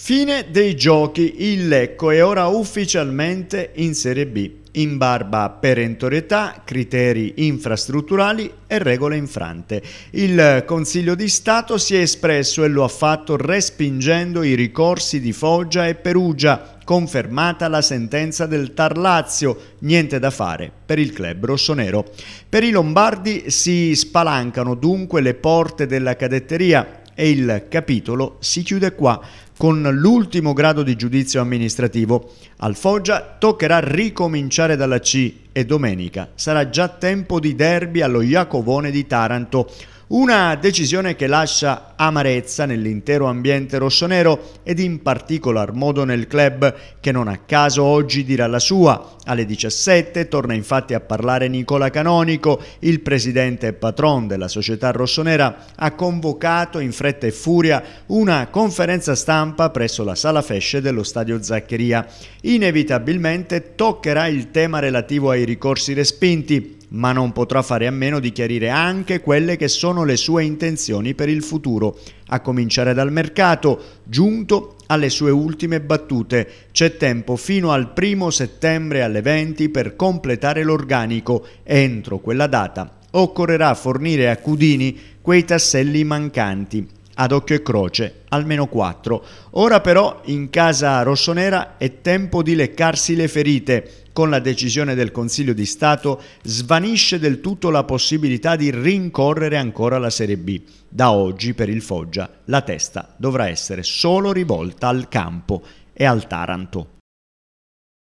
Fine dei giochi, il Lecco è ora ufficialmente in Serie B, in barba perentorietà, criteri infrastrutturali e regole infrante. Il Consiglio di Stato si è espresso e lo ha fatto respingendo i ricorsi di Foggia e Perugia, confermata la sentenza del Tar Lazio, niente da fare per il club rossonero. Per i lombardi si spalancano dunque le porte della cadetteria e il capitolo si chiude qua con l'ultimo grado di giudizio amministrativo. Al Foggia toccherà ricominciare dalla C e domenica sarà già tempo di derby allo Iacovone di Taranto. Una decisione che lascia amarezza nell'intero ambiente rossonero ed in particolar modo nel club che non a caso oggi dirà la sua. Alle 17 torna infatti a parlare Nicola Canonico, il presidente e patron della società rossonera, ha convocato in fretta e furia una conferenza stampa presso la sala Fesce dello stadio Zaccheria. Inevitabilmente toccherà il tema relativo ai ricorsi respinti ma non potrà fare a meno di chiarire anche quelle che sono le sue intenzioni per il futuro, a cominciare dal mercato, giunto alle sue ultime battute. C'è tempo fino al primo settembre alle 20 per completare l'organico. Entro quella data occorrerà fornire a Cudini quei tasselli mancanti ad occhio e croce, almeno 4. Ora però in casa rossonera è tempo di leccarsi le ferite. Con la decisione del Consiglio di Stato svanisce del tutto la possibilità di rincorrere ancora la Serie B. Da oggi per il Foggia la testa dovrà essere solo rivolta al campo e al Taranto.